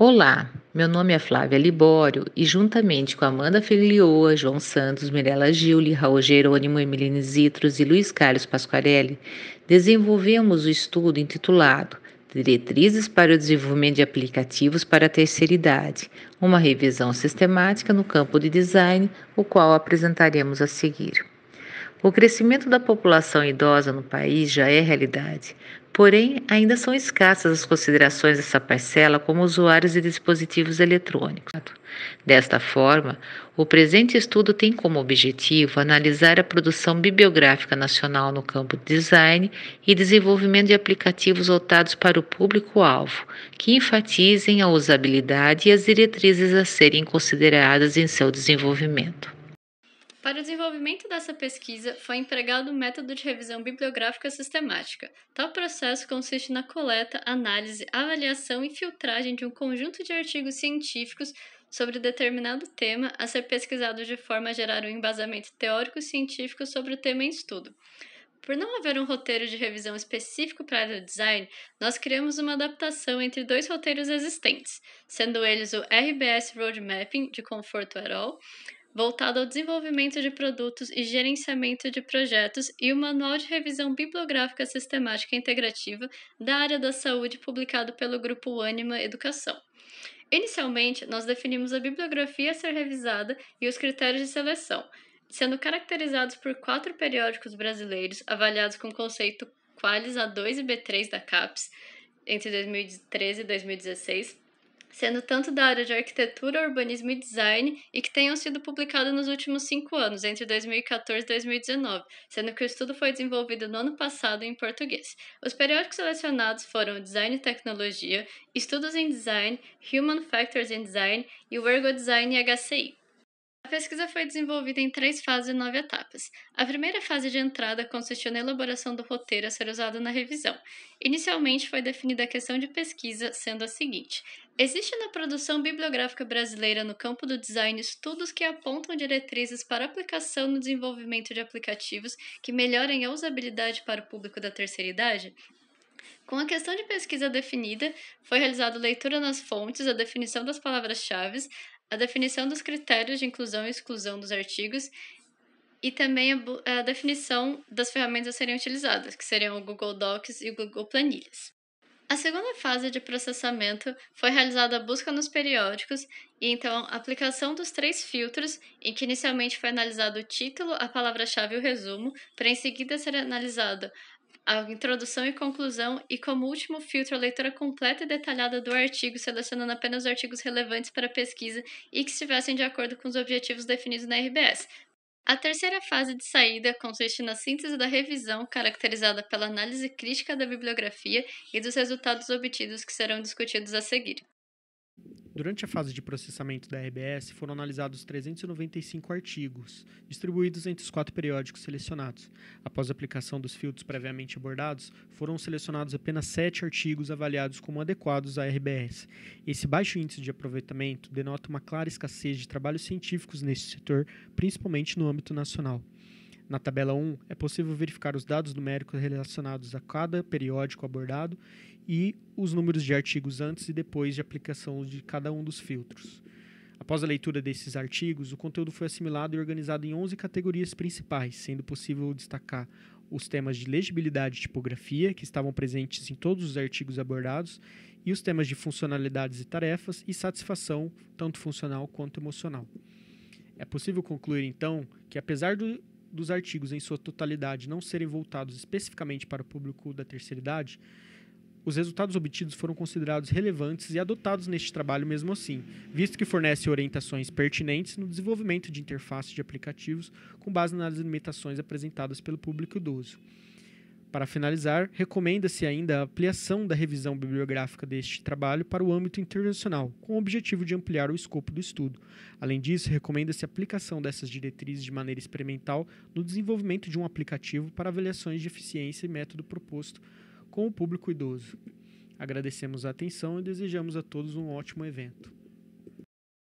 Olá, meu nome é Flávia Libório e juntamente com Amanda Figlioa, João Santos, Mirella Giuli, Raul Jerônimo, Emilene Zitros e Luiz Carlos Pasquarelli, desenvolvemos o estudo intitulado Diretrizes para o desenvolvimento de aplicativos para a terceira idade, uma revisão sistemática no campo de design, o qual apresentaremos a seguir. O crescimento da população idosa no país já é realidade, porém ainda são escassas as considerações dessa parcela como usuários de dispositivos eletrônicos. Desta forma, o presente estudo tem como objetivo analisar a produção bibliográfica nacional no campo de design e desenvolvimento de aplicativos voltados para o público-alvo, que enfatizem a usabilidade e as diretrizes a serem consideradas em seu desenvolvimento. Para o desenvolvimento dessa pesquisa, foi empregado o método de revisão bibliográfica sistemática. Tal processo consiste na coleta, análise, avaliação e filtragem de um conjunto de artigos científicos sobre determinado tema a ser pesquisado de forma a gerar um embasamento teórico-científico sobre o tema em estudo. Por não haver um roteiro de revisão específico para a design, nós criamos uma adaptação entre dois roteiros existentes, sendo eles o RBS Roadmapping de Conforto Aerol voltado ao desenvolvimento de produtos e gerenciamento de projetos, e o Manual de Revisão Bibliográfica Sistemática Integrativa da área da saúde, publicado pelo grupo Anima Educação. Inicialmente, nós definimos a bibliografia a ser revisada e os critérios de seleção, sendo caracterizados por quatro periódicos brasileiros avaliados com o conceito Qualis A2 e B3 da CAPES entre 2013 e 2016 sendo tanto da área de arquitetura, urbanismo e design, e que tenham sido publicados nos últimos cinco anos, entre 2014 e 2019, sendo que o estudo foi desenvolvido no ano passado em português. Os periódicos selecionados foram Design e Tecnologia, Estudos em Design, Human Factors in Design e Ergo Design e HCI pesquisa foi desenvolvida em três fases e nove etapas. A primeira fase de entrada consistiu na elaboração do roteiro a ser usado na revisão. Inicialmente foi definida a questão de pesquisa, sendo a seguinte: Existe na produção bibliográfica brasileira no campo do design estudos que apontam diretrizes para aplicação no desenvolvimento de aplicativos que melhorem a usabilidade para o público da terceira idade? Com a questão de pesquisa definida, foi realizada leitura nas fontes, a definição das palavras-chave, a definição dos critérios de inclusão e exclusão dos artigos e também a, a, definição das ferramentas a serem utilizadas, que seriam o Google Docs e o Google Planilhas. A segunda fase de processamento foi realizada a busca nos periódicos e então a aplicação dos três filtros, em que inicialmente foi analisado o título, a palavra-chave e o resumo, para em seguida ser analisado a introdução e conclusão e, como último filtro, a leitura completa e detalhada do artigo, selecionando apenas artigos relevantes para a pesquisa e que estivessem de acordo com os objetivos definidos na RBS. A terceira fase de saída consiste na síntese da revisão, caracterizada pela análise crítica da bibliografia e dos resultados obtidos que serão discutidos a seguir. Durante a fase de processamento da RBS, foram analisados 395 artigos, distribuídos entre os quatro periódicos selecionados. Após a aplicação dos filtros previamente abordados, foram selecionados apenas sete artigos avaliados como adequados à RBS. Esse baixo índice de aproveitamento denota uma clara escassez de trabalhos científicos neste setor, principalmente no âmbito nacional. Na tabela 1, é possível verificar os dados numéricos relacionados a cada periódico abordado e os números de artigos antes e depois de aplicação de cada um dos filtros. Após a leitura desses artigos, o conteúdo foi assimilado e organizado em 11 categorias principais, sendo possível destacar os temas de legibilidade e tipografia, que estavam presentes em todos os artigos abordados, e os temas de funcionalidades e tarefas e satisfação, tanto funcional quanto emocional. É possível concluir, então, que apesar do dos artigos em sua totalidade não serem voltados especificamente para o público da terceira idade, os resultados obtidos foram considerados relevantes e adotados neste trabalho mesmo assim, visto que fornece orientações pertinentes no desenvolvimento de interfaces de aplicativos com base nas limitações apresentadas pelo público idoso. Para finalizar, recomenda-se ainda a ampliação da revisão bibliográfica deste trabalho para o âmbito internacional, com o objetivo de ampliar o escopo do estudo. Além disso, recomenda-se a aplicação dessas diretrizes de maneira experimental no desenvolvimento de um aplicativo para avaliações de eficiência e método proposto com o público idoso. Agradecemos a atenção e desejamos a todos um ótimo evento.